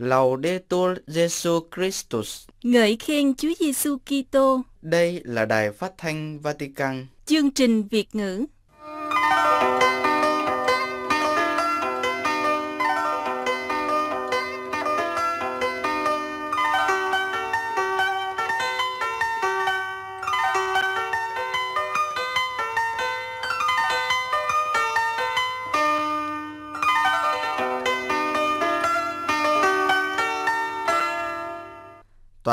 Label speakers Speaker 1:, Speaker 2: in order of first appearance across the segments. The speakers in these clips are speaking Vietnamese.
Speaker 1: Laudetur Jesu Christus.
Speaker 2: Ngợi khen Chúa Giêsu Kitô.
Speaker 1: Đây là đài phát thanh Vatican.
Speaker 2: Chương trình Việt ngữ.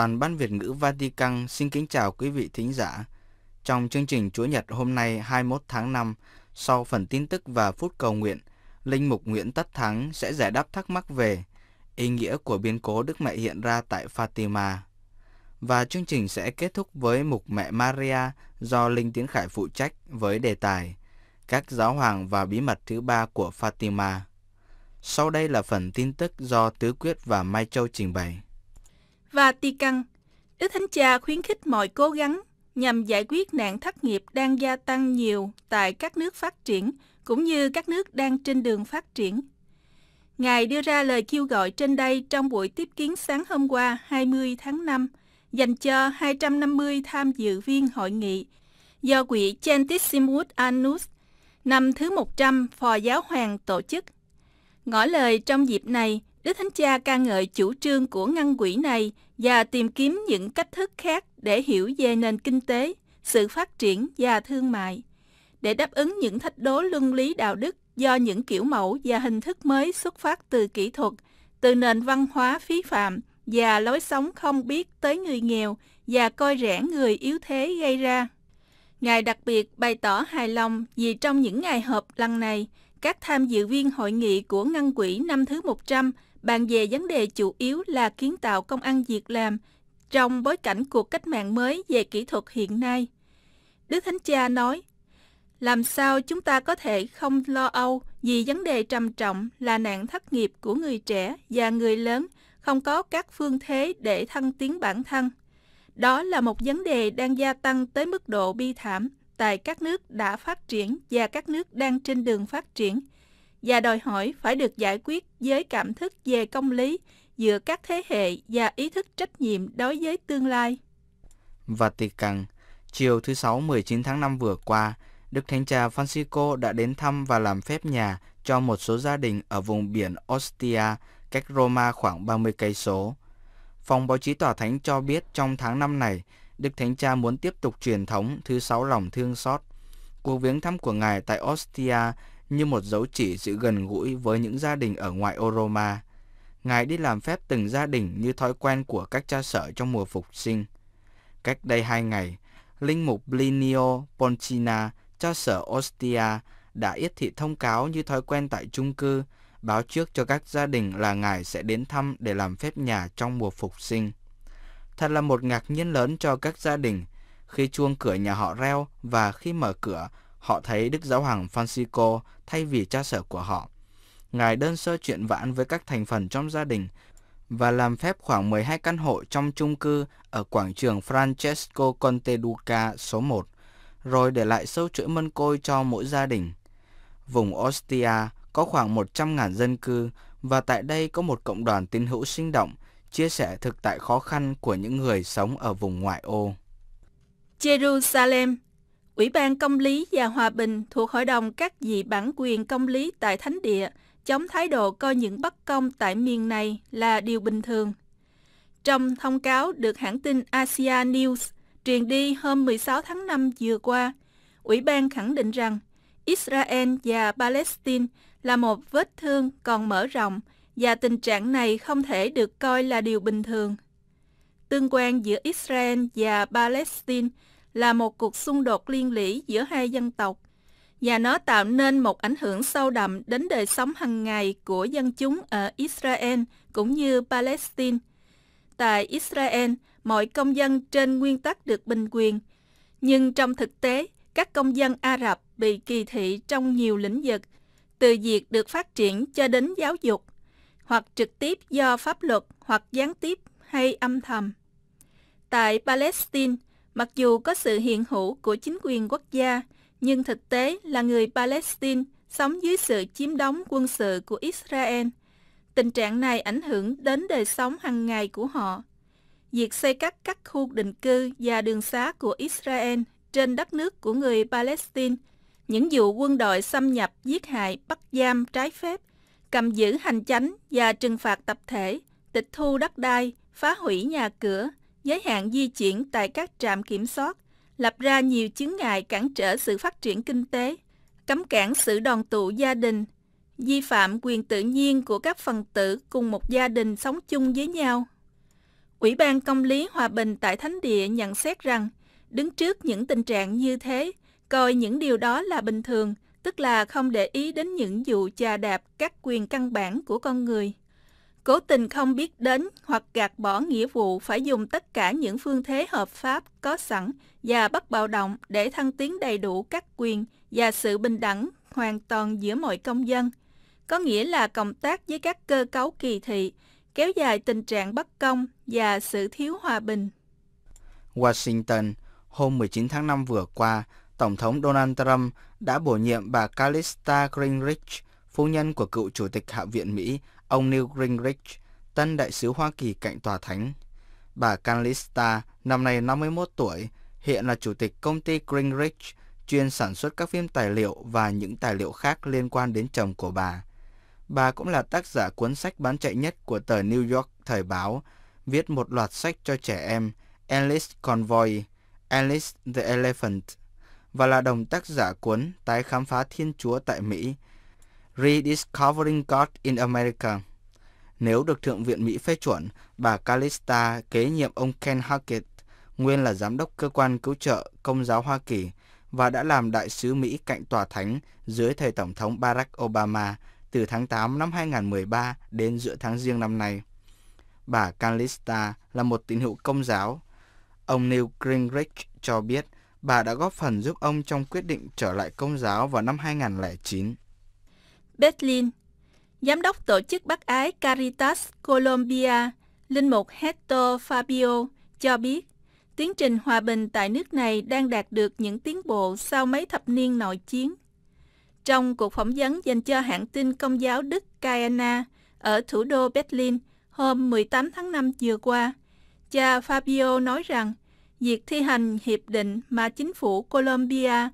Speaker 1: Đoàn Ban Việt ngữ Vatican xin kính chào quý vị thính giả. Trong chương trình Chúa Nhật hôm nay 21 tháng 5, sau phần tin tức và phút cầu nguyện, Linh Mục Nguyễn Tất Thắng sẽ giải đáp thắc mắc về ý nghĩa của biến cố Đức Mẹ hiện ra tại Fatima. Và chương trình sẽ kết thúc với Mục Mẹ Maria do Linh Tiến Khải phụ trách với đề tài Các giáo hoàng và bí mật thứ ba của Fatima. Sau đây là phần tin tức do Tứ Quyết và Mai Châu trình bày.
Speaker 2: Vatican, Đức Thánh Cha khuyến khích mọi cố gắng nhằm giải quyết nạn thất nghiệp đang gia tăng nhiều tại các nước phát triển cũng như các nước đang trên đường phát triển. Ngài đưa ra lời kêu gọi trên đây trong buổi tiếp kiến sáng hôm qua 20 tháng 5 dành cho 250 tham dự viên hội nghị do quỹ Gentissimus Annus năm thứ 100 Phò Giáo Hoàng tổ chức. Ngỏ lời trong dịp này, Đức Thánh Cha ca ngợi chủ trương của ngăn quỹ này và tìm kiếm những cách thức khác để hiểu về nền kinh tế, sự phát triển và thương mại, để đáp ứng những thách đố luân lý đạo đức do những kiểu mẫu và hình thức mới xuất phát từ kỹ thuật, từ nền văn hóa phí phạm và lối sống không biết tới người nghèo và coi rẻ người yếu thế gây ra. Ngài đặc biệt bày tỏ hài lòng vì trong những ngày họp lần này, các tham dự viên hội nghị của ngân quỹ năm thứ 100 bàn về vấn đề chủ yếu là kiến tạo công ăn việc làm trong bối cảnh cuộc cách mạng mới về kỹ thuật hiện nay. Đức Thánh Cha nói, làm sao chúng ta có thể không lo âu vì vấn đề trầm trọng là nạn thất nghiệp của người trẻ và người lớn không có các phương thế để thăng tiến bản thân. Đó là một vấn đề đang gia tăng tới mức độ bi thảm tại các nước đã phát triển và các nước đang trên đường phát triển – và đòi hỏi phải được giải quyết với cảm thức về công lý giữa các thế hệ và ý thức trách nhiệm đối với tương lai.
Speaker 1: Và Vatican, chiều thứ Sáu 19 tháng 5 vừa qua, Đức Thánh Cha Francisco đã đến thăm và làm phép nhà cho một số gia đình ở vùng biển Ostia, cách Roma khoảng 30 cây số. Phòng báo chí tòa thánh cho biết trong tháng năm này, Đức Thánh Cha muốn tiếp tục truyền thống thứ sáu lòng thương xót. Cuộc viếng thăm của Ngài tại Ostia như một dấu chỉ sự gần gũi với những gia đình ở ngoại ô Roma. Ngài đi làm phép từng gia đình như thói quen của các cha sở trong mùa phục sinh. Cách đây hai ngày, Linh mục Plinio Poncina, cha sở Ostia, đã yết thị thông cáo như thói quen tại chung cư, báo trước cho các gia đình là Ngài sẽ đến thăm để làm phép nhà trong mùa phục sinh. Thật là một ngạc nhiên lớn cho các gia đình, khi chuông cửa nhà họ reo và khi mở cửa, họ thấy Đức Giáo Hoàng Francisco thay vì cha sở của họ. Ngài đơn sơ chuyện vãn với các thành phần trong gia đình và làm phép khoảng 12 căn hộ trong chung cư ở quảng trường Francesco Conte Duca số 1, rồi để lại sâu chuỗi mân côi cho mỗi gia đình. Vùng Ostia có khoảng 100.000 dân cư và tại đây có một cộng đoàn tín hữu sinh động chia sẻ thực tại khó khăn của những người sống ở vùng ngoại ô.
Speaker 2: Jerusalem Ủy ban Công lý và Hòa bình thuộc Hội đồng các vị bản quyền công lý tại Thánh địa chống thái độ coi những bất công tại miền này là điều bình thường. Trong thông cáo được hãng tin Asia News truyền đi hôm 16 tháng 5 vừa qua, Ủy ban khẳng định rằng Israel và Palestine là một vết thương còn mở rộng và tình trạng này không thể được coi là điều bình thường. Tương quan giữa Israel và Palestine là một cuộc xung đột liên lỉ giữa hai dân tộc và nó tạo nên một ảnh hưởng sâu đậm đến đời sống hàng ngày của dân chúng ở Israel cũng như Palestine. Tại Israel, mọi công dân trên nguyên tắc được bình quyền, nhưng trong thực tế, các công dân Ả Rập bị kỳ thị trong nhiều lĩnh vực, từ việc được phát triển cho đến giáo dục, hoặc trực tiếp do pháp luật hoặc gián tiếp hay âm thầm. Tại Palestine, Mặc dù có sự hiện hữu của chính quyền quốc gia, nhưng thực tế là người Palestine sống dưới sự chiếm đóng quân sự của Israel. Tình trạng này ảnh hưởng đến đời sống hàng ngày của họ. Việc xây cắt các khu định cư và đường xá của Israel trên đất nước của người Palestine, những vụ quân đội xâm nhập, giết hại, bắt giam trái phép, cầm giữ hành chánh và trừng phạt tập thể, tịch thu đất đai, phá hủy nhà cửa – giới hạn di chuyển tại các trạm kiểm soát, lập ra nhiều chướng ngại cản trở sự phát triển kinh tế, cấm cản sự đoàn tụ gia đình, vi phạm quyền tự nhiên của các phần tử cùng một gia đình sống chung với nhau. Ủy ban Công lý Hòa bình tại Thánh Địa nhận xét rằng, đứng trước những tình trạng như thế, coi những điều đó là bình thường, tức là không để ý đến những vụ chà đạp các quyền căn bản của con người cố tình không biết đến hoặc gạt bỏ nghĩa vụ phải dùng tất cả những phương thế hợp pháp có sẵn và bất bạo động để thăng tiến đầy đủ các quyền và sự bình đẳng hoàn toàn giữa mọi công dân, có nghĩa là cộng tác với các cơ cấu kỳ thị, kéo dài tình trạng bất công và sự thiếu hòa bình.
Speaker 1: Washington, hôm 19 tháng 5 vừa qua, Tổng thống Donald Trump đã bổ nhiệm bà Calista Greenrich, phu nhân của cựu Chủ tịch Hạ viện Mỹ, ông Neil Gingrich, tân đại sứ Hoa Kỳ cạnh tòa thánh. Bà Calista, năm nay 51 tuổi, hiện là chủ tịch công ty Gingrich, chuyên sản xuất các phim tài liệu và những tài liệu khác liên quan đến chồng của bà. Bà cũng là tác giả cuốn sách bán chạy nhất của tờ New York Thời báo, viết một loạt sách cho trẻ em Alice Convoy, Alice the Elephant, và là đồng tác giả cuốn Tái khám phá Thiên Chúa tại Mỹ, Rediscovering God in America. Nếu được Thượng viện Mỹ phê chuẩn, bà Calista kế nhiệm ông Ken Hackett, nguyên là giám đốc cơ quan cứu trợ Công giáo Hoa Kỳ và đã làm đại sứ Mỹ cạnh tòa thánh dưới thời Tổng thống Barack Obama từ tháng 8 năm 2013 đến giữa tháng riêng năm nay. Bà Calista là một tín hữu công giáo. Ông Neil Gingrich cho biết bà đã góp phần giúp ông trong quyết định trở lại công giáo vào năm 2009.
Speaker 2: Berlin. Giám đốc tổ chức bác ái Caritas Colombia, Linh Mục Hector Fabio, cho biết tiến trình hòa bình tại nước này đang đạt được những tiến bộ sau mấy thập niên nội chiến. Trong cuộc phỏng vấn dành cho hãng tin công giáo Đức Kayana ở thủ đô Berlin hôm 18 tháng 5 vừa qua, cha Fabio nói rằng việc thi hành hiệp định mà chính phủ Colombia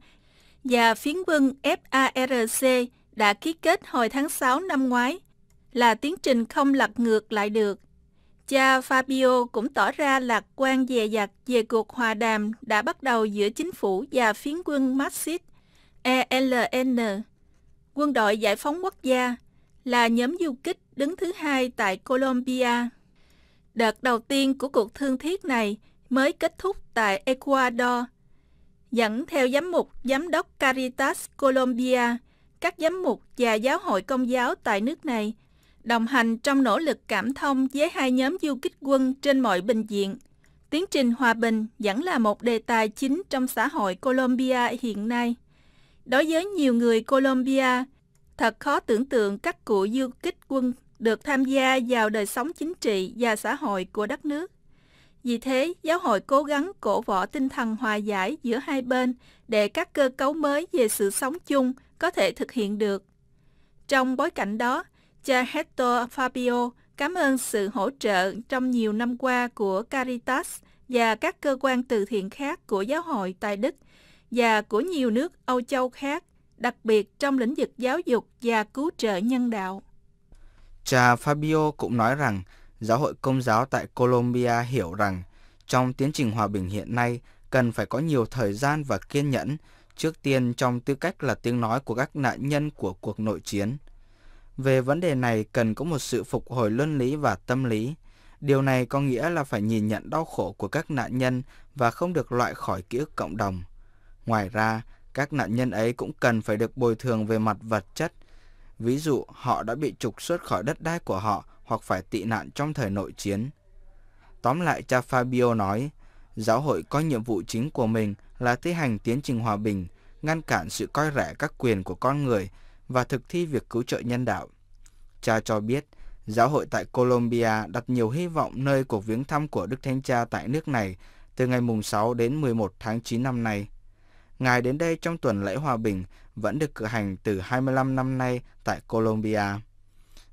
Speaker 2: và phiến quân FARC đã ký kết hồi tháng 6 năm ngoái là tiến trình không lật ngược lại được. Cha Fabio cũng tỏ ra lạc quan dè dặt về cuộc hòa đàm đã bắt đầu giữa chính phủ và phiến quân Marxist ELN, quân đội giải phóng quốc gia, là nhóm du kích đứng thứ hai tại Colombia. Đợt đầu tiên của cuộc thương thiết này mới kết thúc tại Ecuador, dẫn theo giám mục giám đốc Caritas Colombia – các giám mục và giáo hội công giáo tại nước này, đồng hành trong nỗ lực cảm thông với hai nhóm du kích quân trên mọi bình diện. Tiến trình hòa bình vẫn là một đề tài chính trong xã hội Colombia hiện nay. Đối với nhiều người Colombia, thật khó tưởng tượng các cụ du kích quân được tham gia vào đời sống chính trị và xã hội của đất nước. Vì thế, giáo hội cố gắng cổ võ tinh thần hòa giải giữa hai bên để các cơ cấu mới về sự sống chung có thể thực hiện được. Trong bối cảnh đó, cha Hector Fabio cảm ơn sự hỗ trợ trong nhiều năm qua của Caritas và các cơ quan từ thiện khác của giáo hội tại Đức và của nhiều nước Âu Châu khác, đặc biệt trong lĩnh vực giáo dục và cứu trợ nhân đạo.
Speaker 1: Cha Fabio cũng nói rằng giáo hội công giáo tại Colombia hiểu rằng trong tiến trình hòa bình hiện nay cần phải có nhiều thời gian và kiên nhẫn trước tiên trong tư cách là tiếng nói của các nạn nhân của cuộc nội chiến. Về vấn đề này cần có một sự phục hồi luân lý và tâm lý. Điều này có nghĩa là phải nhìn nhận đau khổ của các nạn nhân và không được loại khỏi ký ức cộng đồng. Ngoài ra, các nạn nhân ấy cũng cần phải được bồi thường về mặt vật chất. Ví dụ, họ đã bị trục xuất khỏi đất đai của họ hoặc phải tị nạn trong thời nội chiến. Tóm lại, cha Fabio nói, giáo hội có nhiệm vụ chính của mình là thi hành tiến trình hòa bình, ngăn cản sự coi rẻ các quyền của con người và thực thi việc cứu trợ nhân đạo. Cha cho biết, giáo hội tại Colombia đặt nhiều hy vọng nơi cuộc viếng thăm của Đức Thánh Cha tại nước này từ ngày 6 đến 11 tháng 9 năm nay. Ngài đến đây trong tuần lễ hòa bình vẫn được cử hành từ 25 năm nay tại Colombia.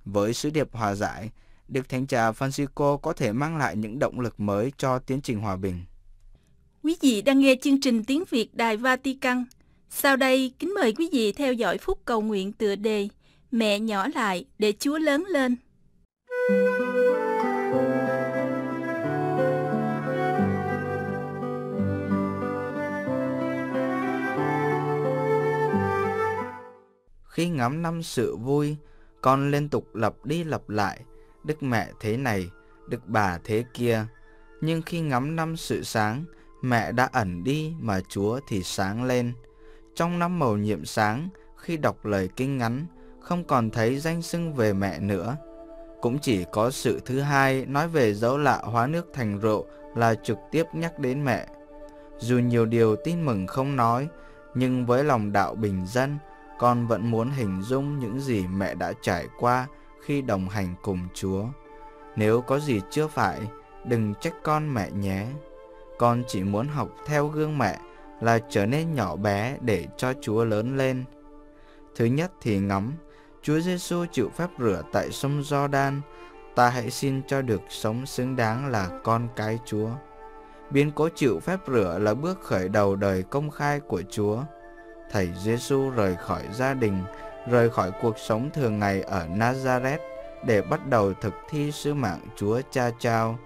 Speaker 1: Với sứ điệp hòa giải, Đức Thánh Cha Francisco có thể mang lại những động lực mới cho tiến trình hòa bình.
Speaker 2: Quý vị đang nghe chương trình tiếng Việt Đài Vatican. Sau đây, kính mời quý vị theo dõi phút cầu nguyện tựa đề Mẹ nhỏ lại để Chúa lớn lên.
Speaker 1: Khi ngắm năm sự vui, con liên tục lặp đi lặp lại, Đức mẹ thế này, Đức bà thế kia. Nhưng khi ngắm năm sự sáng, mẹ đã ẩn đi mà Chúa thì sáng lên. Trong năm màu nhiệm sáng, khi đọc lời kinh ngắn, không còn thấy danh xưng về mẹ nữa. Cũng chỉ có sự thứ hai nói về dấu lạ hóa nước thành rượu là trực tiếp nhắc đến mẹ. Dù nhiều điều tin mừng không nói, nhưng với lòng đạo bình dân, con vẫn muốn hình dung những gì mẹ đã trải qua khi đồng hành cùng Chúa. Nếu có gì chưa phải, đừng trách con mẹ nhé con chỉ muốn học theo gương mẹ là trở nên nhỏ bé để cho Chúa lớn lên. Thứ nhất thì ngắm, Chúa Giêsu chịu phép rửa tại sông Giođan, ta hãy xin cho được sống xứng đáng là con cái Chúa. Biến cố chịu phép rửa là bước khởi đầu đời công khai của Chúa. Thầy Giêsu rời khỏi gia đình, rời khỏi cuộc sống thường ngày ở Nazareth để bắt đầu thực thi sứ mạng Chúa Cha Trao.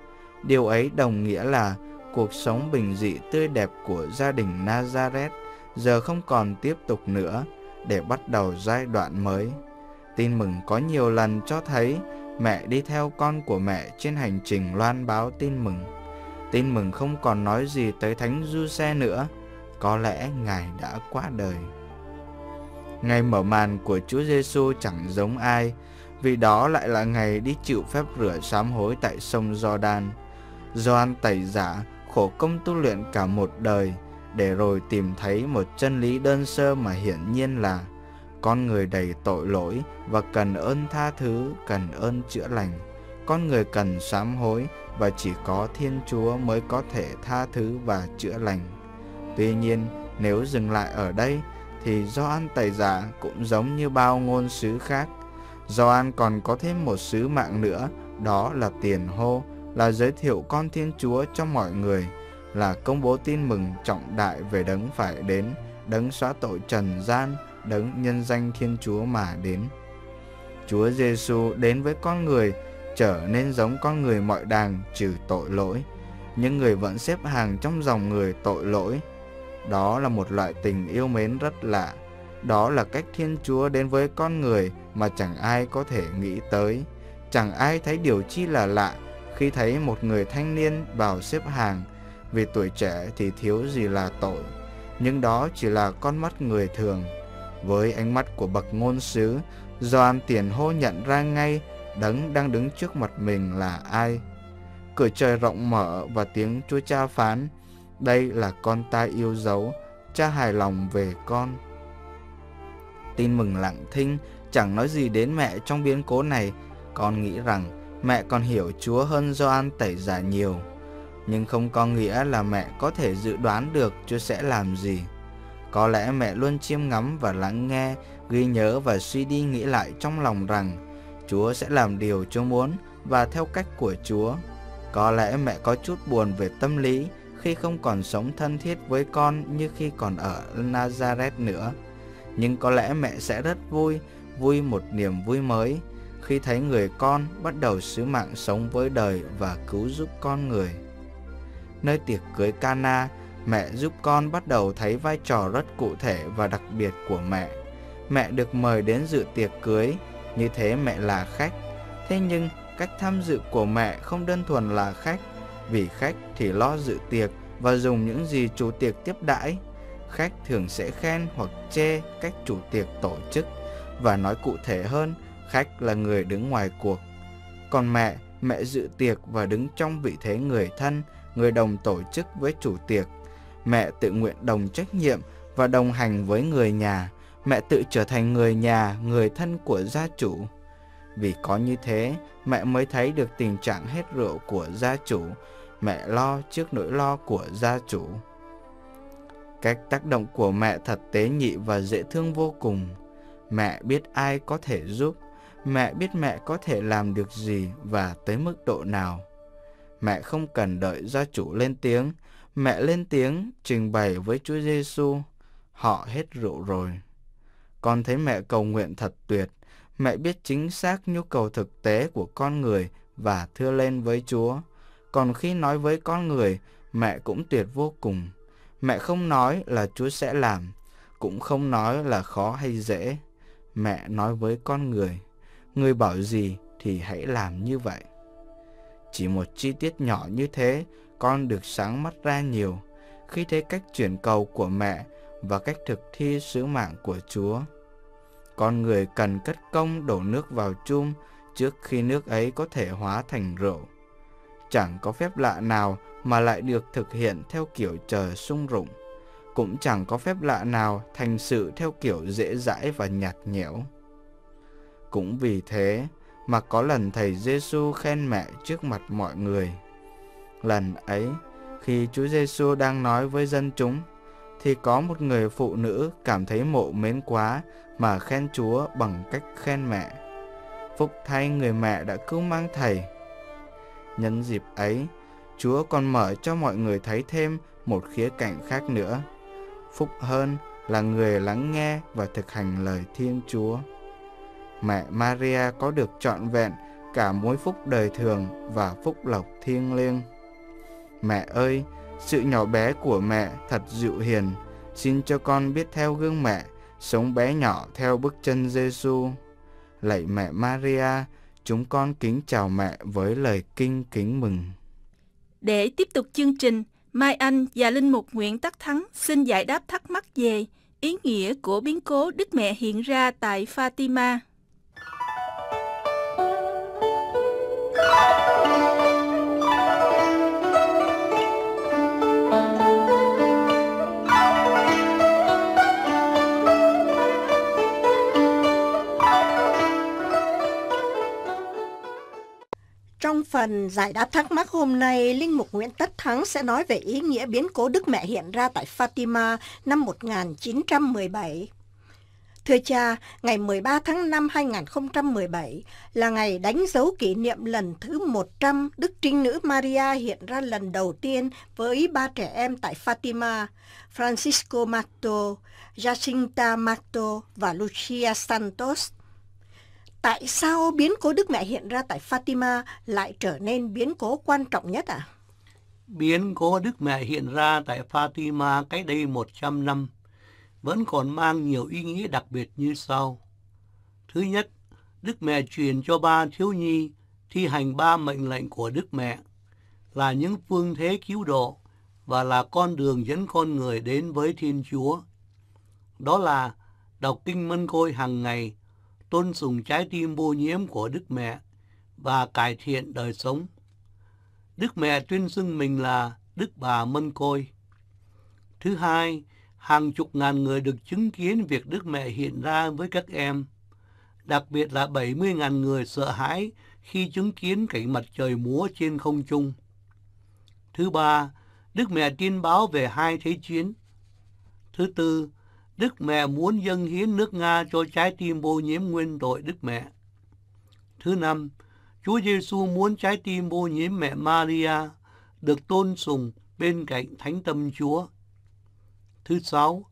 Speaker 1: Điều ấy đồng nghĩa là cuộc sống bình dị tươi đẹp của gia đình Nazareth giờ không còn tiếp tục nữa để bắt đầu giai đoạn mới. Tin mừng có nhiều lần cho thấy mẹ đi theo con của mẹ trên hành trình loan báo tin mừng. Tin mừng không còn nói gì tới Thánh Du Xe nữa, có lẽ Ngài đã qua đời. Ngày mở màn của Chúa Giêsu chẳng giống ai, vì đó lại là ngày đi chịu phép rửa sám hối tại sông Jordan. Gioan tẩy giả khổ công tu luyện cả một đời để rồi tìm thấy một chân lý đơn sơ mà hiển nhiên là con người đầy tội lỗi và cần ơn tha thứ, cần ơn chữa lành. Con người cần sám hối và chỉ có Thiên Chúa mới có thể tha thứ và chữa lành. Tuy nhiên, nếu dừng lại ở đây thì Gioan Tẩy Giả cũng giống như bao ngôn sứ khác. Gioan còn có thêm một sứ mạng nữa, đó là tiền hô là giới thiệu con Thiên Chúa cho mọi người, là công bố tin mừng trọng đại về đấng phải đến, đấng xóa tội trần gian, đấng nhân danh Thiên Chúa mà đến. Chúa Giêsu đến với con người, trở nên giống con người mọi đàng trừ tội lỗi. Những người vẫn xếp hàng trong dòng người tội lỗi. Đó là một loại tình yêu mến rất lạ. Đó là cách Thiên Chúa đến với con người mà chẳng ai có thể nghĩ tới. Chẳng ai thấy điều chi là lạ khi thấy một người thanh niên vào xếp hàng vì tuổi trẻ thì thiếu gì là tội, nhưng đó chỉ là con mắt người thường. Với ánh mắt của bậc ngôn sứ, Doan Tiền Hô nhận ra ngay đấng đang đứng trước mặt mình là ai. Cửa trời rộng mở và tiếng Chúa Cha phán, đây là con ta yêu dấu, cha hài lòng về con. Tin mừng lặng thinh, chẳng nói gì đến mẹ trong biến cố này, con nghĩ rằng mẹ còn hiểu Chúa hơn Gioan tẩy giả nhiều, nhưng không có nghĩa là mẹ có thể dự đoán được Chúa sẽ làm gì. Có lẽ mẹ luôn chiêm ngắm và lắng nghe, ghi nhớ và suy đi nghĩ lại trong lòng rằng Chúa sẽ làm điều Chúa muốn và theo cách của Chúa. Có lẽ mẹ có chút buồn về tâm lý khi không còn sống thân thiết với con như khi còn ở Nazareth nữa. Nhưng có lẽ mẹ sẽ rất vui, vui một niềm vui mới khi thấy người con bắt đầu sứ mạng sống với đời và cứu giúp con người. Nơi tiệc cưới Cana, mẹ giúp con bắt đầu thấy vai trò rất cụ thể và đặc biệt của mẹ. Mẹ được mời đến dự tiệc cưới, như thế mẹ là khách. Thế nhưng, cách tham dự của mẹ không đơn thuần là khách, vì khách thì lo dự tiệc và dùng những gì chủ tiệc tiếp đãi. Khách thường sẽ khen hoặc chê cách chủ tiệc tổ chức và nói cụ thể hơn khách là người đứng ngoài cuộc. Còn mẹ, mẹ dự tiệc và đứng trong vị thế người thân, người đồng tổ chức với chủ tiệc. Mẹ tự nguyện đồng trách nhiệm và đồng hành với người nhà. Mẹ tự trở thành người nhà, người thân của gia chủ. Vì có như thế, mẹ mới thấy được tình trạng hết rượu của gia chủ. Mẹ lo trước nỗi lo của gia chủ. Cách tác động của mẹ thật tế nhị và dễ thương vô cùng. Mẹ biết ai có thể giúp, Mẹ biết mẹ có thể làm được gì và tới mức độ nào. Mẹ không cần đợi gia chủ lên tiếng, mẹ lên tiếng trình bày với Chúa Giêsu, họ hết rượu rồi. Con thấy mẹ cầu nguyện thật tuyệt, mẹ biết chính xác nhu cầu thực tế của con người và thưa lên với Chúa. Còn khi nói với con người, mẹ cũng tuyệt vô cùng. Mẹ không nói là Chúa sẽ làm, cũng không nói là khó hay dễ. Mẹ nói với con người người bảo gì thì hãy làm như vậy. Chỉ một chi tiết nhỏ như thế, con được sáng mắt ra nhiều khi thấy cách chuyển cầu của mẹ và cách thực thi sứ mạng của Chúa. Con người cần cất công đổ nước vào chum trước khi nước ấy có thể hóa thành rượu. Chẳng có phép lạ nào mà lại được thực hiện theo kiểu chờ sung rụng. Cũng chẳng có phép lạ nào thành sự theo kiểu dễ dãi và nhạt nhẽo. Cũng vì thế mà có lần thầy Giêsu khen mẹ trước mặt mọi người. Lần ấy, khi Chúa Giêsu đang nói với dân chúng, thì có một người phụ nữ cảm thấy mộ mến quá mà khen Chúa bằng cách khen mẹ. Phúc thay người mẹ đã cứu mang thầy. Nhân dịp ấy, Chúa còn mở cho mọi người thấy thêm một khía cạnh khác nữa. Phúc hơn là người lắng nghe và thực hành lời Thiên Chúa mẹ Maria có được trọn vẹn cả mối phúc đời thường và phúc lộc thiêng liêng. Mẹ ơi, sự nhỏ bé của mẹ thật dịu hiền, xin cho con biết theo gương mẹ, sống bé nhỏ theo bước chân Giêsu. Lạy mẹ Maria, chúng con kính chào mẹ với lời kinh kính mừng.
Speaker 2: Để tiếp tục chương trình, Mai Anh và Linh Mục Nguyễn Tắc Thắng xin giải đáp thắc mắc về ý nghĩa của biến cố Đức Mẹ hiện ra tại Fatima.
Speaker 3: phần giải đáp thắc mắc hôm nay, Linh Mục Nguyễn Tất Thắng sẽ nói về ý nghĩa biến cố Đức Mẹ hiện ra tại Fatima năm 1917. Thưa cha, ngày 13 tháng 5 2017 là ngày đánh dấu kỷ niệm lần thứ 100 Đức Trinh Nữ Maria hiện ra lần đầu tiên với ba trẻ em tại Fatima, Francisco Mato, Jacinta Mato và Lucia Santos. Tại sao biến cố Đức Mẹ hiện ra tại Fatima lại trở nên biến cố quan trọng nhất à?
Speaker 4: Biến cố Đức Mẹ hiện ra tại Fatima cách đây 100 năm vẫn còn mang nhiều ý nghĩa đặc biệt như sau. Thứ nhất, Đức Mẹ truyền cho ba thiếu nhi thi hành ba mệnh lệnh của Đức Mẹ là những phương thế cứu độ và là con đường dẫn con người đến với Thiên Chúa. Đó là đọc kinh mân côi hàng ngày, tôn sùng trái tim vô nhiễm của Đức Mẹ và cải thiện đời sống. Đức Mẹ tuyên xưng mình là Đức Bà Mân Côi. Thứ hai, hàng chục ngàn người được chứng kiến việc Đức Mẹ hiện ra với các em, đặc biệt là 70.000 người sợ hãi khi chứng kiến cảnh mặt trời múa trên không trung. Thứ ba, Đức Mẹ tin báo về hai thế chiến. Thứ tư, Đức Mẹ muốn dâng hiến nước Nga cho trái tim ô nhiễm nguyên tội Đức Mẹ. Thứ năm, Chúa Giêsu muốn trái tim ô nhiễm mẹ Maria được tôn sùng bên cạnh Thánh Tâm Chúa. Thứ sáu,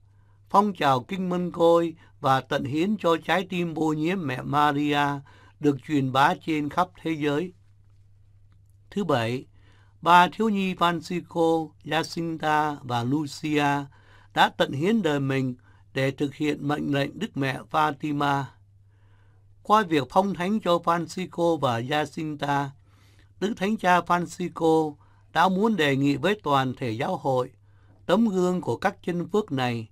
Speaker 4: phong trào kinh mân côi và tận hiến cho trái tim ô nhiễm mẹ Maria được truyền bá trên khắp thế giới. Thứ bảy, ba thiếu nhi Francisco, Jacinta và Lucia đã tận hiến đời mình để thực hiện mệnh lệnh Đức Mẹ Fatima. Qua việc phong thánh cho Francisco và Jacinta, Đức Thánh Cha Francisco đã muốn đề nghị với toàn thể giáo hội tấm gương của các chân phước này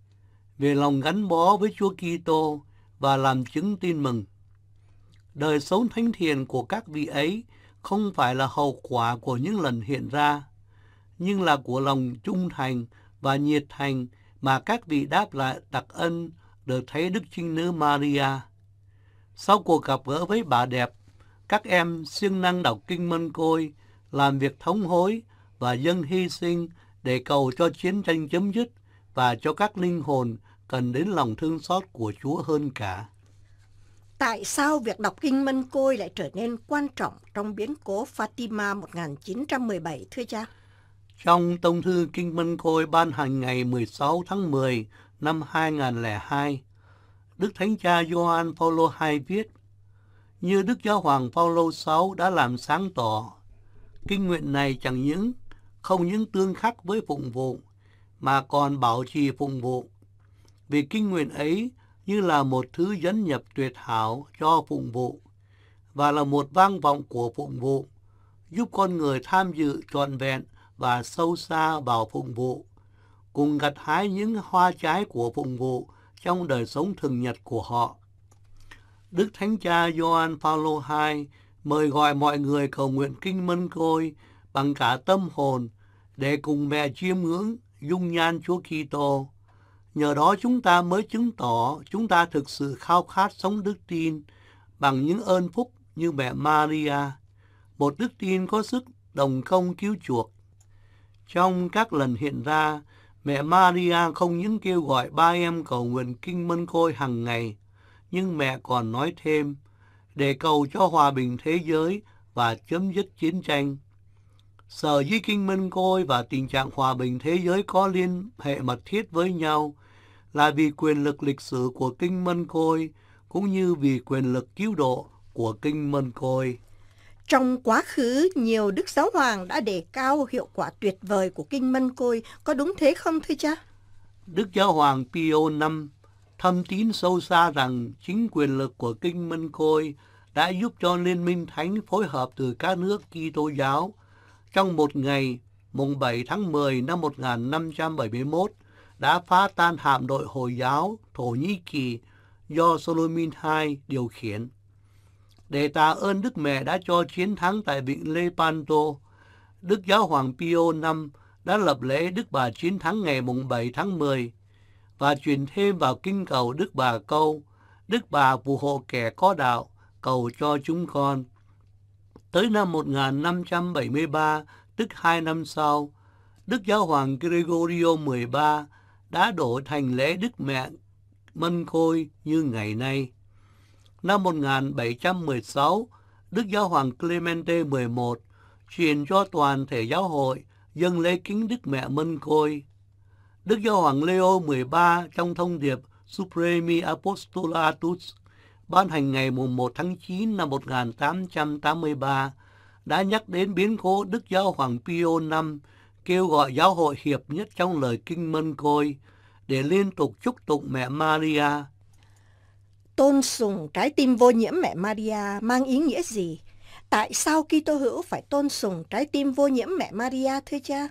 Speaker 4: về lòng gắn bó với Chúa Kitô và làm chứng tin mừng. Đời sống thánh thiền của các vị ấy không phải là hậu quả của những lần hiện ra, nhưng là của lòng trung thành và nhiệt thành mà các vị đáp lại đặc ân được thấy Đức Trinh Nữ Maria. Sau cuộc gặp gỡ với bà đẹp, các em siêng năng đọc kinh mân côi, làm việc thống hối và dân hy sinh để cầu cho chiến tranh chấm dứt và cho các linh hồn cần đến lòng thương xót của Chúa hơn cả.
Speaker 3: Tại sao việc đọc kinh Mân Côi lại trở nên quan trọng trong biến cố Fatima 1917 thưa cha?
Speaker 4: Trong Tông thư Kinh Mân Khôi ban hành ngày 16 tháng 10 năm 2002, Đức Thánh Cha Gioan Paulo II viết, như Đức Giáo Hoàng Paulo VI đã làm sáng tỏ, kinh nguyện này chẳng những không những tương khắc với phụng vụ, mà còn bảo trì phụng vụ. Vì kinh nguyện ấy như là một thứ dẫn nhập tuyệt hảo cho phụng vụ, và là một vang vọng của phụng vụ, giúp con người tham dự trọn vẹn và sâu xa vào phụng vụ, cùng gặt hái những hoa trái của phụng vụ trong đời sống thường nhật của họ. Đức Thánh Cha Gioan Phaolô II mời gọi mọi người cầu nguyện kinh mân côi bằng cả tâm hồn để cùng mẹ chiêm ngưỡng dung nhan Chúa Kitô. Nhờ đó chúng ta mới chứng tỏ chúng ta thực sự khao khát sống đức tin bằng những ơn phúc như mẹ Maria, một đức tin có sức đồng công cứu chuộc trong các lần hiện ra, mẹ Maria không những kêu gọi ba em cầu nguyện kinh mân côi hàng ngày, nhưng mẹ còn nói thêm, để cầu cho hòa bình thế giới và chấm dứt chiến tranh. Sở dĩ kinh mân côi và tình trạng hòa bình thế giới có liên hệ mật thiết với nhau là vì quyền lực lịch sử của kinh mân côi cũng như vì quyền lực cứu độ của kinh mân côi.
Speaker 3: Trong quá khứ, nhiều đức giáo hoàng đã đề cao hiệu quả tuyệt vời của kinh mân côi. Có đúng thế không thưa cha?
Speaker 4: Đức giáo hoàng Pio V thâm tín sâu xa rằng chính quyền lực của kinh mân côi đã giúp cho Liên minh Thánh phối hợp từ các nước Kitô giáo. Trong một ngày, mùng 7 tháng 10 năm 1571, đã phá tan hạm đội Hồi giáo Thổ Nhĩ Kỳ do Solomon II điều khiển để tạ ơn Đức Mẹ đã cho chiến thắng tại vịnh Lepanto. Đức Giáo hoàng Pio V đã lập lễ Đức Bà chiến thắng ngày mùng 7 tháng 10 và truyền thêm vào kinh cầu Đức Bà câu Đức Bà phù hộ kẻ có đạo, cầu cho chúng con. Tới năm 1573, tức hai năm sau, Đức Giáo hoàng Gregorio 13 đã đổ thành lễ Đức Mẹ Mân Khôi như ngày nay năm 1716, Đức Giáo hoàng Clemente XI truyền cho toàn thể giáo hội dân lễ kính Đức Mẹ Mân Côi. Đức Giáo hoàng Leo XIII trong thông điệp Supremi Apostolatus ban hành ngày 1 tháng 9 năm 1883 đã nhắc đến biến cố Đức Giáo hoàng Pio V kêu gọi giáo hội hiệp nhất trong lời kinh Mân Côi để liên tục chúc tụng mẹ Maria
Speaker 3: tôn sùng trái tim vô nhiễm mẹ Maria mang ý nghĩa gì? Tại sao Kitô hữu phải tôn sùng trái tim vô nhiễm mẹ Maria thưa cha?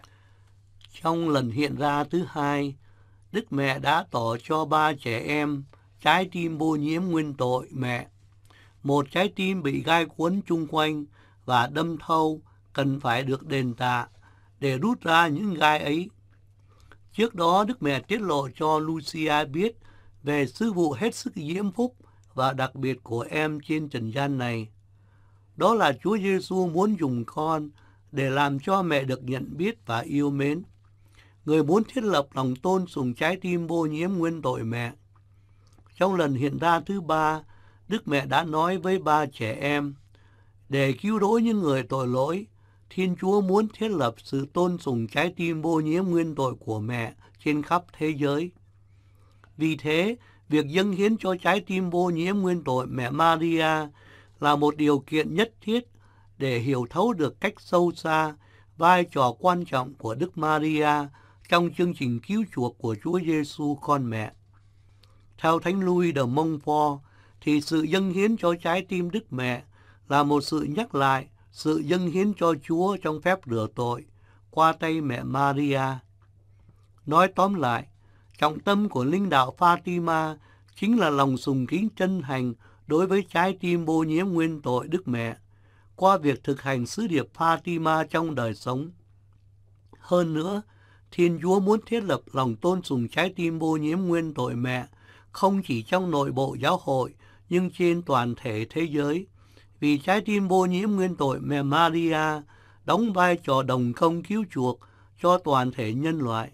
Speaker 4: Trong lần hiện ra thứ hai, Đức Mẹ đã tỏ cho ba trẻ em trái tim vô nhiễm nguyên tội mẹ. Một trái tim bị gai cuốn chung quanh và đâm thâu cần phải được đền tạ để rút ra những gai ấy. Trước đó Đức Mẹ tiết lộ cho Lucia biết về sứ vụ hết sức diễm phúc và đặc biệt của em trên trần gian này. Đó là Chúa Giêsu muốn dùng con để làm cho mẹ được nhận biết và yêu mến. Người muốn thiết lập lòng tôn sùng trái tim vô nhiễm nguyên tội mẹ. Trong lần hiện ra thứ ba, Đức Mẹ đã nói với ba trẻ em, để cứu rỗi những người tội lỗi, Thiên Chúa muốn thiết lập sự tôn sùng trái tim vô nhiễm nguyên tội của mẹ trên khắp thế giới. Vì thế, việc dâng hiến cho trái tim vô nhiễm nguyên tội mẹ Maria là một điều kiện nhất thiết để hiểu thấu được cách sâu xa vai trò quan trọng của Đức Maria trong chương trình cứu chuộc của Chúa Giêsu con mẹ. Theo Thánh Louis de Montfort, thì sự dâng hiến cho trái tim Đức Mẹ là một sự nhắc lại sự dâng hiến cho Chúa trong phép rửa tội qua tay mẹ Maria. Nói tóm lại, Trọng tâm của linh đạo Fatima chính là lòng sùng kính chân thành đối với trái tim ô nhiễm nguyên tội Đức Mẹ qua việc thực hành sứ điệp Fatima trong đời sống. Hơn nữa, Thiên Chúa muốn thiết lập lòng tôn sùng trái tim ô nhiễm nguyên tội mẹ, không chỉ trong nội bộ giáo hội, nhưng trên toàn thể thế giới. Vì trái tim ô nhiễm nguyên tội mẹ Maria đóng vai trò đồng công cứu chuộc cho toàn thể nhân loại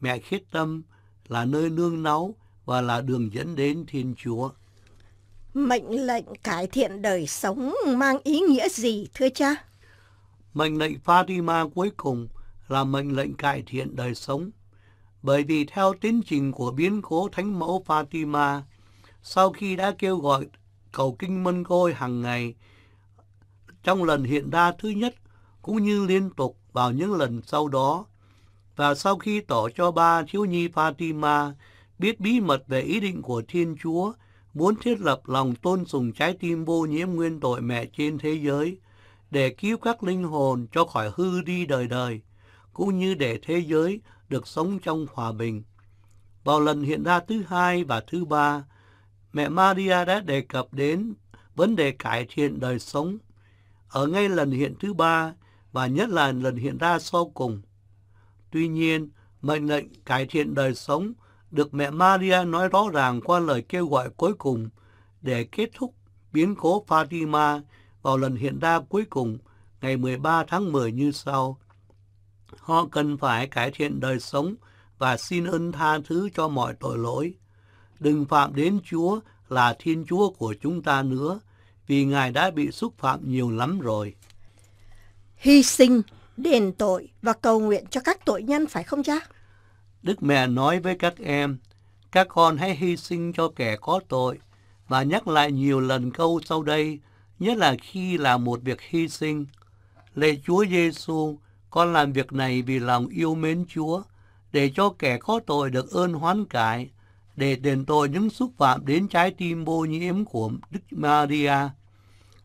Speaker 4: mẹ khiết tâm là nơi nương náu và là đường dẫn đến Thiên Chúa.
Speaker 3: Mệnh lệnh cải thiện đời sống mang ý nghĩa gì thưa cha?
Speaker 4: Mệnh lệnh Fatima cuối cùng là mệnh lệnh cải thiện đời sống. Bởi vì theo tiến trình của biến cố Thánh mẫu Fatima, sau khi đã kêu gọi cầu kinh mân côi hàng ngày, trong lần hiện đa thứ nhất cũng như liên tục vào những lần sau đó, và sau khi tỏ cho ba thiếu nhi Fatima biết bí mật về ý định của Thiên Chúa, muốn thiết lập lòng tôn sùng trái tim vô nhiễm nguyên tội mẹ trên thế giới, để cứu các linh hồn cho khỏi hư đi đời đời, cũng như để thế giới được sống trong hòa bình. Vào lần hiện ra thứ hai và thứ ba, mẹ Maria đã đề cập đến vấn đề cải thiện đời sống. Ở ngay lần hiện thứ ba, và nhất là lần hiện ra sau cùng, Tuy nhiên, mệnh lệnh cải thiện đời sống được mẹ Maria nói rõ ràng qua lời kêu gọi cuối cùng để kết thúc biến cố Fatima vào lần hiện ra cuối cùng ngày 13 tháng 10 như sau. Họ cần phải cải thiện đời sống và xin ơn tha thứ cho mọi tội lỗi. Đừng phạm đến Chúa là Thiên Chúa của chúng ta nữa, vì Ngài đã bị xúc phạm nhiều lắm rồi.
Speaker 3: Hy sinh đền tội và cầu nguyện cho các tội nhân phải không cha?
Speaker 4: Đức mẹ nói với các em, các con hãy hy sinh cho kẻ có tội và nhắc lại nhiều lần câu sau đây, nhất là khi làm một việc hy sinh. Lạy Chúa Giêsu, con làm việc này vì lòng yêu mến Chúa, để cho kẻ có tội được ơn hoán cải, để đền tội những xúc phạm đến trái tim vô nhiễm của Đức Maria.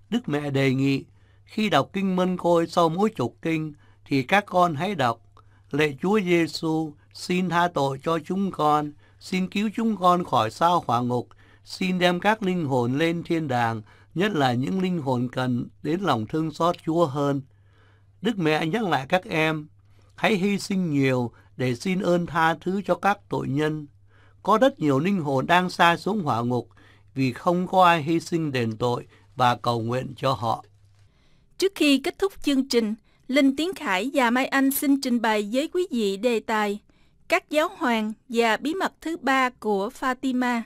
Speaker 4: Đức mẹ đề nghị khi đọc kinh mân côi sau mỗi chục kinh thì các con hãy đọc Lạy Chúa Giêsu, xin tha tội cho chúng con, xin cứu chúng con khỏi sao hỏa ngục, xin đem các linh hồn lên thiên đàng, nhất là những linh hồn cần đến lòng thương xót Chúa hơn. Đức Mẹ nhắc lại các em, hãy hy sinh nhiều để xin ơn tha thứ cho các tội nhân. Có rất nhiều linh hồn đang xa xuống hỏa ngục vì không có ai hy sinh đền tội và cầu nguyện cho họ.
Speaker 2: Trước khi kết thúc chương trình, Linh Tiến Khải và Mai Anh xin trình bày với quý vị đề tài Các giáo hoàng và bí mật thứ ba của Fatima.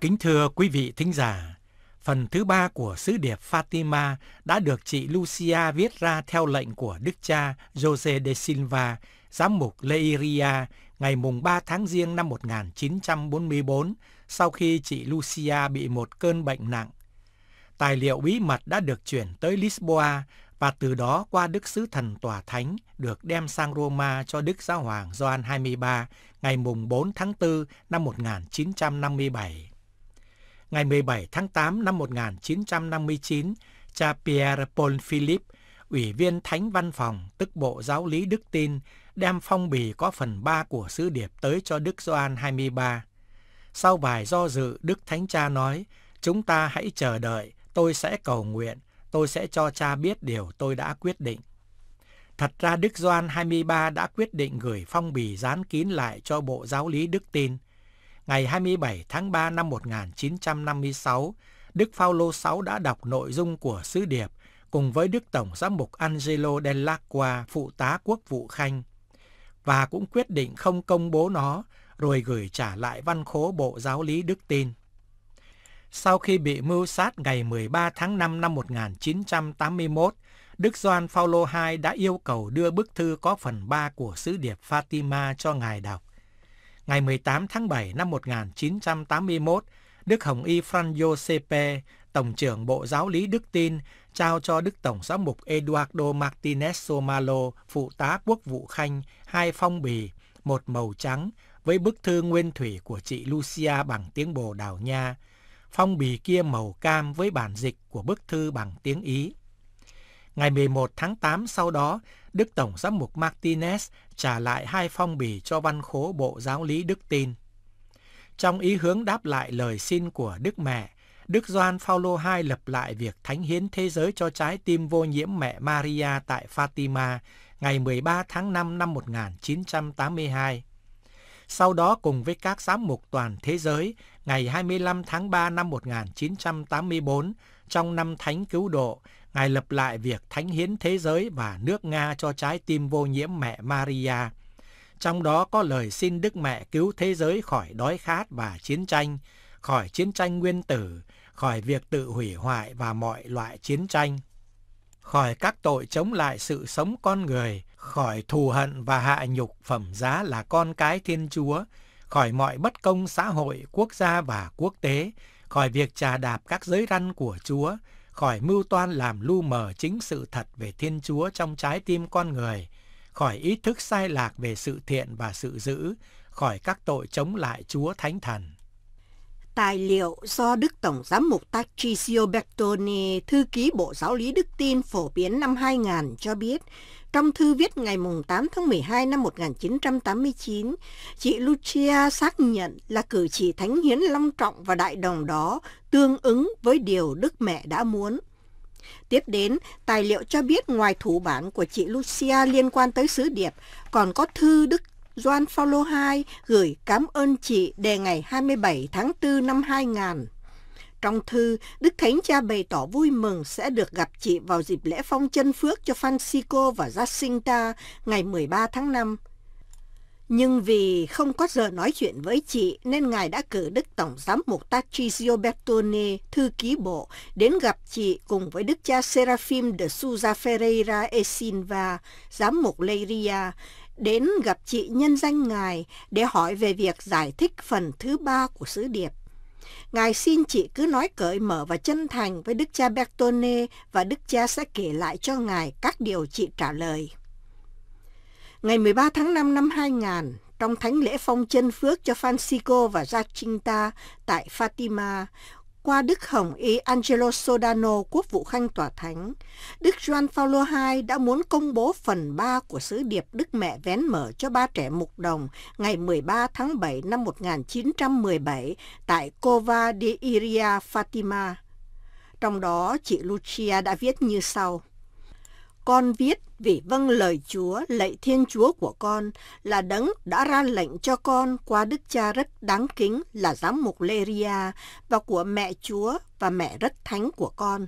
Speaker 5: Kính thưa quý vị thính giả, Phần thứ ba của sứ điệp Fatima đã được chị Lucia viết ra theo lệnh của đức cha Jose de Silva, giám mục Leiria, ngày mùng 3 tháng Giêng năm 1944, sau khi chị Lucia bị một cơn bệnh nặng. Tài liệu bí mật đã được chuyển tới Lisboa và từ đó qua Đức Sứ Thần Tòa Thánh được đem sang Roma cho Đức Giáo Hoàng Gioan 23 ngày mùng 4 tháng 4 năm 1957 ngày 17 tháng 8 năm 1959, cha Pierre Paul Philippe, Ủy viên Thánh Văn phòng, tức Bộ Giáo lý Đức Tin, đem phong bì có phần 3 của sứ điệp tới cho Đức Gioan 23. Sau bài do dự, Đức Thánh Cha nói, chúng ta hãy chờ đợi, tôi sẽ cầu nguyện, tôi sẽ cho cha biết điều tôi đã quyết định. Thật ra Đức Doan 23 đã quyết định gửi phong bì dán kín lại cho Bộ Giáo lý Đức Tin ngày 27 tháng 3 năm 1956, Đức Phaolô VI đã đọc nội dung của sứ điệp cùng với Đức Tổng giám mục Angelo Dell'Acqua, phụ tá quốc vụ Khanh, và cũng quyết định không công bố nó rồi gửi trả lại văn khố Bộ Giáo lý Đức Tin. Sau khi bị mưu sát ngày 13 tháng 5 năm 1981, Đức Doan Phaolô II đã yêu cầu đưa bức thư có phần 3 của sứ điệp Fatima cho ngài đọc ngày 18 tháng 7 năm 1981, Đức Hồng Y Franz Giuseppe, Tổng trưởng Bộ Giáo lý Đức Tin, trao cho Đức Tổng giám mục Eduardo Martinez Somalo, phụ tá quốc vụ Khanh, hai phong bì, một màu trắng, với bức thư nguyên thủy của chị Lucia bằng tiếng Bồ Đào Nha, phong bì kia màu cam với bản dịch của bức thư bằng tiếng Ý. Ngày 11 tháng 8 sau đó, Đức Tổng giám mục Martinez trả lại hai phong bì cho văn khố Bộ Giáo lý Đức Tin. Trong ý hướng đáp lại lời xin của Đức Mẹ, Đức Doan Phaolô II lập lại việc thánh hiến thế giới cho trái tim vô nhiễm mẹ Maria tại Fatima ngày 13 tháng 5 năm 1982. Sau đó cùng với các giám mục toàn thế giới, ngày 25 tháng 3 năm 1984, trong năm Thánh Cứu Độ, Ngài lập lại việc thánh hiến thế giới và nước Nga cho trái tim vô nhiễm mẹ Maria. Trong đó có lời xin Đức Mẹ cứu thế giới khỏi đói khát và chiến tranh, khỏi chiến tranh nguyên tử, khỏi việc tự hủy hoại và mọi loại chiến tranh, khỏi các tội chống lại sự sống con người, khỏi thù hận và hạ nhục phẩm giá là con cái Thiên Chúa, khỏi mọi bất công xã hội, quốc gia và quốc tế, khỏi việc trà đạp các giới răn của Chúa, khỏi mưu toan làm lu mờ chính sự thật về Thiên Chúa trong trái tim con người, khỏi ý thức sai lạc về sự thiện và sự dữ, khỏi các tội chống lại Chúa Thánh Thần
Speaker 3: tài liệu do Đức Tổng Giám mục Tachisio Bertone, thư ký Bộ Giáo lý Đức Tin phổ biến năm 2000 cho biết, trong thư viết ngày 8 tháng 12 năm 1989, chị Lucia xác nhận là cử chỉ thánh hiến long trọng và đại đồng đó tương ứng với điều Đức Mẹ đã muốn. Tiếp đến, tài liệu cho biết ngoài thủ bản của chị Lucia liên quan tới sứ điệp, còn có thư Đức Joan Paulo II gửi cảm ơn chị đề ngày 27 tháng 4 năm 2000. Trong thư, Đức Thánh Cha bày tỏ vui mừng sẽ được gặp chị vào dịp lễ phong chân phước cho Francisco và Jacinta ngày 13 tháng 5. Nhưng vì không có giờ nói chuyện với chị nên ngài đã cử Đức Tổng giám mục Tachisio Bertone, thư ký bộ, đến gặp chị cùng với Đức cha Serafim de Souza Ferreira e Silva, giám mục Leiria, đến gặp chị nhân danh ngài để hỏi về việc giải thích phần thứ ba của sứ điệp. Ngài xin chị cứ nói cởi mở và chân thành với Đức cha Bertone và Đức cha sẽ kể lại cho ngài các điều chị trả lời. Ngày 13 tháng 5 năm 2000, trong thánh lễ phong chân phước cho Francisco và Jacinta tại Fatima, qua Đức Hồng Y Angelo Sodano, quốc vụ khanh tòa thánh, Đức Juan Paulo II đã muốn công bố phần 3 của sứ điệp Đức Mẹ vén mở cho ba trẻ mục đồng ngày 13 tháng 7 năm 1917 tại Cova de Iria Fatima. Trong đó, chị Lucia đã viết như sau. Con viết vì vâng lời Chúa, lạy Thiên Chúa của con là đấng đã ra lệnh cho con qua đức cha rất đáng kính là giám mục Leria và của mẹ Chúa và mẹ rất thánh của con.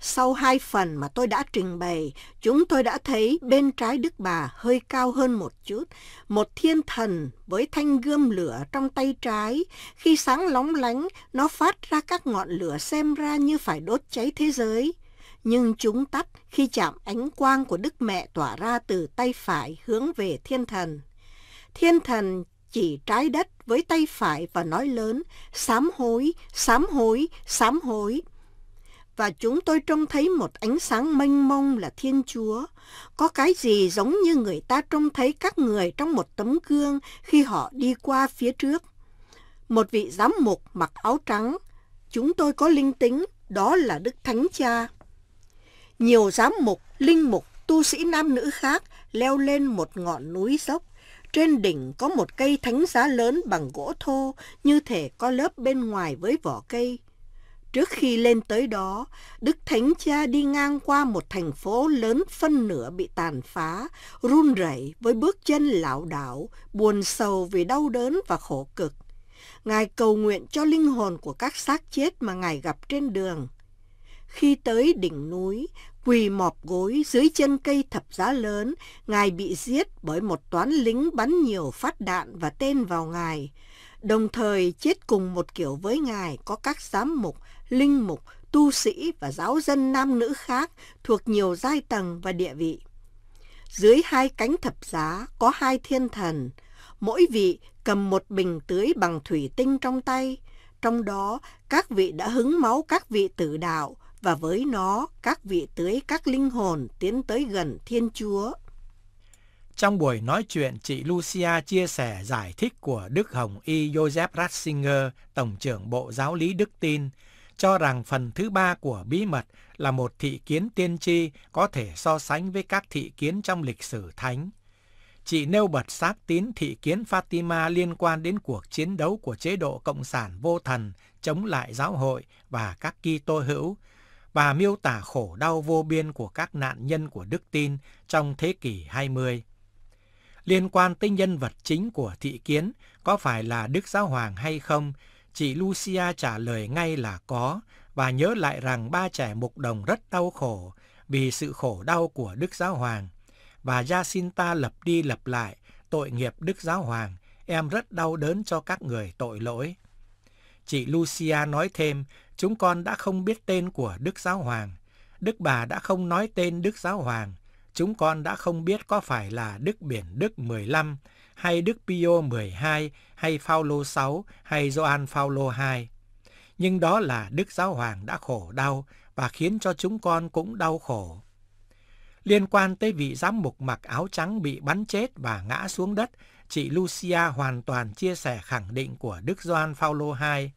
Speaker 3: Sau hai phần mà tôi đã trình bày, chúng tôi đã thấy bên trái Đức Bà hơi cao hơn một chút, một thiên thần với thanh gươm lửa trong tay trái. Khi sáng lóng lánh, nó phát ra các ngọn lửa xem ra như phải đốt cháy thế giới nhưng chúng tắt khi chạm ánh quang của Đức Mẹ tỏa ra từ tay phải hướng về thiên thần. Thiên thần chỉ trái đất với tay phải và nói lớn, sám hối, sám hối, sám hối. Và chúng tôi trông thấy một ánh sáng mênh mông là Thiên Chúa. Có cái gì giống như người ta trông thấy các người trong một tấm gương khi họ đi qua phía trước. Một vị giám mục mặc áo trắng. Chúng tôi có linh tính, đó là Đức Thánh Cha nhiều giám mục, linh mục, tu sĩ nam nữ khác leo lên một ngọn núi dốc. Trên đỉnh có một cây thánh giá lớn bằng gỗ thô, như thể có lớp bên ngoài với vỏ cây. Trước khi lên tới đó, Đức Thánh Cha đi ngang qua một thành phố lớn phân nửa bị tàn phá, run rẩy với bước chân lảo đảo, buồn sầu vì đau đớn và khổ cực. Ngài cầu nguyện cho linh hồn của các xác chết mà Ngài gặp trên đường. Khi tới đỉnh núi, quỳ mọp gối dưới chân cây thập giá lớn, ngài bị giết bởi một toán lính bắn nhiều phát đạn và tên vào ngài. Đồng thời chết cùng một kiểu với ngài có các giám mục, linh mục, tu sĩ và giáo dân nam nữ khác thuộc nhiều giai tầng và địa vị. Dưới hai cánh thập giá có hai thiên thần, mỗi vị cầm một bình tưới bằng thủy tinh trong tay, trong đó các vị đã hứng máu các vị tử đạo, và với nó các vị tưới các linh hồn tiến tới gần Thiên Chúa.
Speaker 5: Trong buổi nói chuyện, chị Lucia chia sẻ giải thích của Đức Hồng Y Joseph Ratzinger, Tổng trưởng Bộ Giáo lý Đức Tin, cho rằng phần thứ ba của bí mật là một thị kiến tiên tri có thể so sánh với các thị kiến trong lịch sử thánh. Chị nêu bật xác tín thị kiến Fatima liên quan đến cuộc chiến đấu của chế độ Cộng sản vô thần chống lại giáo hội và các tô hữu, Bà miêu tả khổ đau vô biên của các nạn nhân của đức tin trong thế kỷ 20. Liên quan tới nhân vật chính của thị kiến có phải là Đức Giáo Hoàng hay không, chị Lucia trả lời ngay là có và nhớ lại rằng ba trẻ mục đồng rất đau khổ vì sự khổ đau của Đức Giáo Hoàng. Và Jacinta lập đi lập lại tội nghiệp Đức Giáo Hoàng, em rất đau đớn cho các người tội lỗi. Chị Lucia nói thêm, chúng con đã không biết tên của Đức Giáo Hoàng. Đức bà đã không nói tên Đức Giáo Hoàng. Chúng con đã không biết có phải là Đức Biển Đức 15 hay Đức Pio 12 hay Phaolô 6 hay Gioan Phaolô 2. Nhưng đó là Đức Giáo Hoàng đã khổ đau và khiến cho chúng con cũng đau khổ. Liên quan tới vị giám mục mặc áo trắng bị bắn chết và ngã xuống đất, chị Lucia hoàn toàn chia sẻ khẳng định của Đức Gioan Phaolô II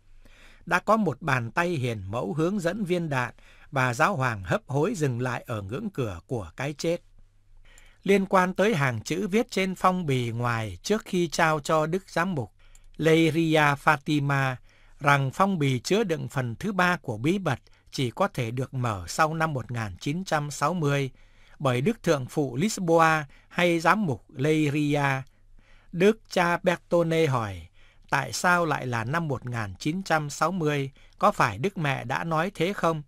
Speaker 5: đã có một bàn tay hiền mẫu hướng dẫn viên đạn và giáo hoàng hấp hối dừng lại ở ngưỡng cửa của cái chết. Liên quan tới hàng chữ viết trên phong bì ngoài trước khi trao cho Đức Giám mục Leiria Fatima rằng phong bì chứa đựng phần thứ ba của bí mật chỉ có thể được mở sau năm 1960 bởi Đức Thượng Phụ Lisboa hay Giám mục Leiria. Đức cha Bertone hỏi, tại sao lại là năm 1960, có phải Đức Mẹ đã nói thế không?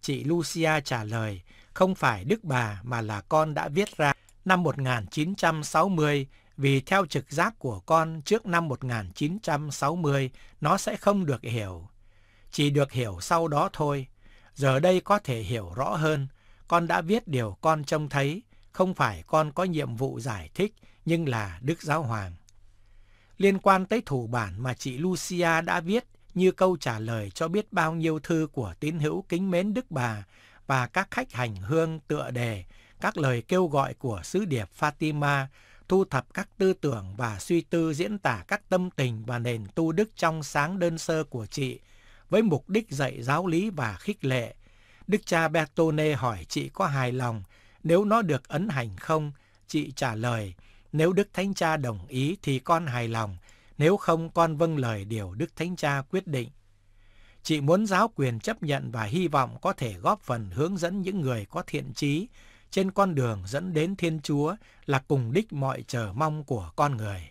Speaker 5: Chị Lucia trả lời, không phải Đức Bà mà là con đã viết ra năm 1960 vì theo trực giác của con trước năm 1960 nó sẽ không được hiểu. Chỉ được hiểu sau đó thôi. Giờ đây có thể hiểu rõ hơn. Con đã viết điều con trông thấy, không phải con có nhiệm vụ giải thích nhưng là Đức Giáo Hoàng liên quan tới thủ bản mà chị Lucia đã viết như câu trả lời cho biết bao nhiêu thư của tín hữu kính mến Đức Bà và các khách hành hương tựa đề, các lời kêu gọi của sứ điệp Fatima, thu thập các tư tưởng và suy tư diễn tả các tâm tình và nền tu đức trong sáng đơn sơ của chị, với mục đích dạy giáo lý và khích lệ. Đức cha Bertone hỏi chị có hài lòng nếu nó được ấn hành không, chị trả lời – nếu Đức Thánh Cha đồng ý thì con hài lòng, nếu không con vâng lời điều Đức Thánh Cha quyết định. Chị muốn giáo quyền chấp nhận và hy vọng có thể góp phần hướng dẫn những người có thiện trí trên con đường dẫn đến Thiên Chúa là cùng đích mọi chờ mong của con người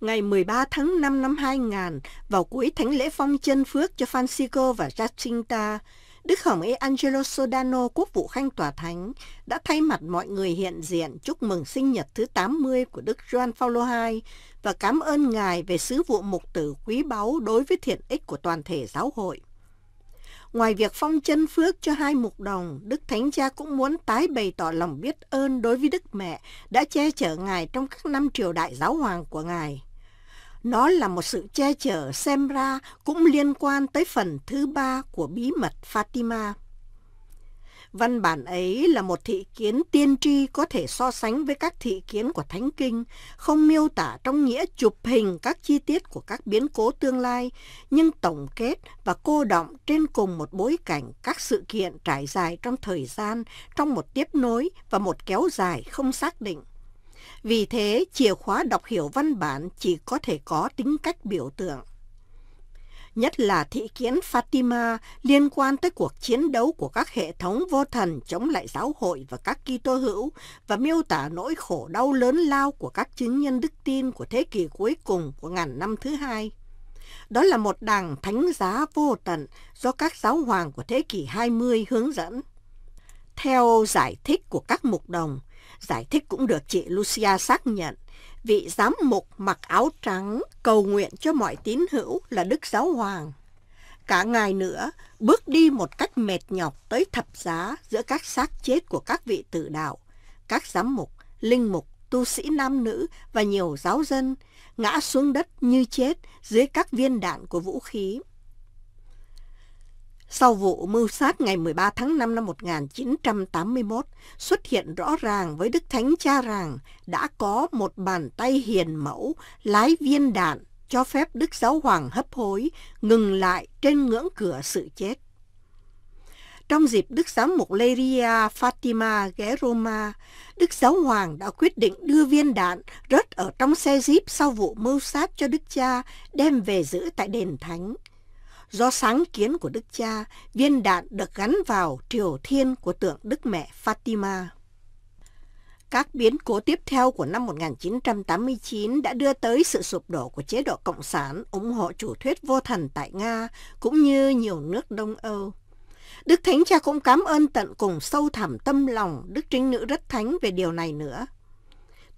Speaker 3: ngày 13 tháng 5 năm 2000 vào cuối thánh lễ phong chân phước cho Francisco và Jacinta, Đức Hồng y Angelo Sodano, quốc vụ khanh tòa thánh, đã thay mặt mọi người hiện diện chúc mừng sinh nhật thứ 80 của Đức John Paulo II và cảm ơn Ngài về sứ vụ mục tử quý báu đối với thiện ích của toàn thể giáo hội. Ngoài việc phong chân phước cho hai mục đồng, Đức Thánh Cha cũng muốn tái bày tỏ lòng biết ơn đối với Đức Mẹ đã che chở Ngài trong các năm triều đại giáo hoàng của Ngài. Nó là một sự che chở xem ra cũng liên quan tới phần thứ ba của bí mật Fatima. Văn bản ấy là một thị kiến tiên tri có thể so sánh với các thị kiến của Thánh Kinh, không miêu tả trong nghĩa chụp hình các chi tiết của các biến cố tương lai, nhưng tổng kết và cô động trên cùng một bối cảnh các sự kiện trải dài trong thời gian, trong một tiếp nối và một kéo dài không xác định. Vì thế, chìa khóa đọc hiểu văn bản chỉ có thể có tính cách biểu tượng. Nhất là thị kiến Fatima liên quan tới cuộc chiến đấu của các hệ thống vô thần chống lại giáo hội và các Kitô hữu và miêu tả nỗi khổ đau lớn lao của các chứng nhân đức tin của thế kỷ cuối cùng của ngàn năm thứ hai. Đó là một đảng thánh giá vô tận do các giáo hoàng của thế kỷ 20 hướng dẫn. Theo giải thích của các mục đồng, Giải thích cũng được chị Lucia xác nhận. Vị giám mục mặc áo trắng cầu nguyện cho mọi tín hữu là Đức Giáo Hoàng. Cả ngày nữa, bước đi một cách mệt nhọc tới thập giá giữa các xác chết của các vị tử đạo, các giám mục, linh mục, tu sĩ nam nữ và nhiều giáo dân ngã xuống đất như chết dưới các viên đạn của vũ khí. Sau vụ mưu sát ngày 13 tháng 5 năm 1981 xuất hiện rõ ràng với Đức Thánh Cha rằng đã có một bàn tay hiền mẫu lái viên đạn cho phép Đức Giáo Hoàng hấp hối ngừng lại trên ngưỡng cửa sự chết. Trong dịp Đức Giám mục Leria Fatima ghé Roma, Đức Giáo Hoàng đã quyết định đưa viên đạn rớt ở trong xe jeep sau vụ mưu sát cho Đức Cha đem về giữ tại đền Thánh do sáng kiến của Đức Cha, viên đạn được gắn vào triều thiên của tượng Đức Mẹ Fatima. Các biến cố tiếp theo của năm 1989 đã đưa tới sự sụp đổ của chế độ Cộng sản ủng hộ chủ thuyết vô thần tại Nga cũng như nhiều nước Đông Âu. Đức Thánh Cha cũng cảm ơn tận cùng sâu thẳm tâm lòng Đức Trinh Nữ Rất Thánh về điều này nữa –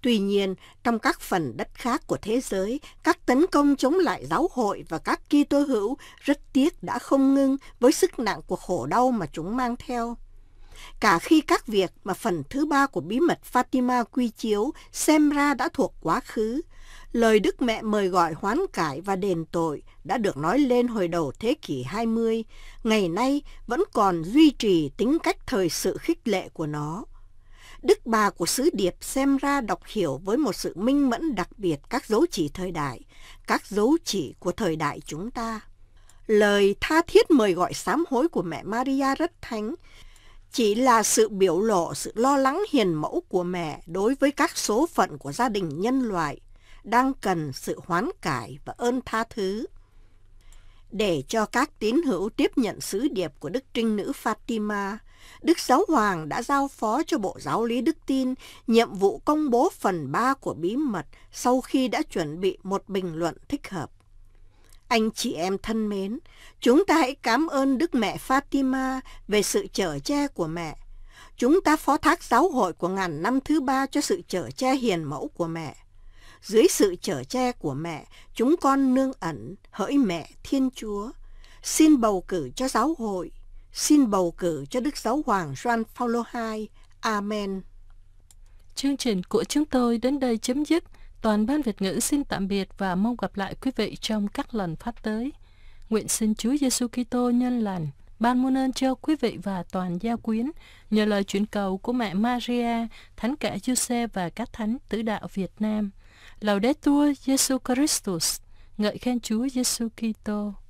Speaker 3: Tuy nhiên, trong các phần đất khác của thế giới, các tấn công chống lại giáo hội và các Kitô hữu rất tiếc đã không ngưng với sức nặng của khổ đau mà chúng mang theo. Cả khi các việc mà phần thứ ba của bí mật Fatima quy chiếu xem ra đã thuộc quá khứ, lời Đức Mẹ mời gọi hoán cải và đền tội đã được nói lên hồi đầu thế kỷ 20, ngày nay vẫn còn duy trì tính cách thời sự khích lệ của nó. Đức bà của sứ điệp xem ra đọc hiểu với một sự minh mẫn đặc biệt các dấu chỉ thời đại, các dấu chỉ của thời đại chúng ta. Lời tha thiết mời gọi sám hối của mẹ Maria rất thánh, chỉ là sự biểu lộ sự lo lắng hiền mẫu của mẹ đối với các số phận của gia đình nhân loại đang cần sự hoán cải và ơn tha thứ. Để cho các tín hữu tiếp nhận sứ điệp của Đức Trinh Nữ Fatima, Đức Giáo Hoàng đã giao phó cho Bộ Giáo lý Đức Tin nhiệm vụ công bố phần 3 của bí mật sau khi đã chuẩn bị một bình luận thích hợp. Anh chị em thân mến, chúng ta hãy cảm ơn Đức Mẹ Fatima về sự chở che của mẹ. Chúng ta phó thác giáo hội của ngàn năm thứ ba cho sự chở che hiền mẫu của mẹ. Dưới sự chở che của mẹ, chúng con nương ẩn hỡi mẹ Thiên Chúa. Xin bầu cử cho giáo hội xin bầu cử cho Đức Giáo Hoàng Gioan Paulo II. Amen.
Speaker 2: Chương trình của chúng tôi đến đây chấm dứt. Toàn ban Việt ngữ xin tạm biệt và mong gặp lại quý vị trong các lần phát tới. Nguyện xin Chúa Giêsu Kitô nhân lành ban muôn ơn cho quý vị và toàn gia quyến nhờ lời chuyển cầu của mẹ Maria, thánh cả Giuse và các thánh tử đạo Việt Nam. Laudetur Jesu Christus, ngợi khen Chúa Giêsu Kitô.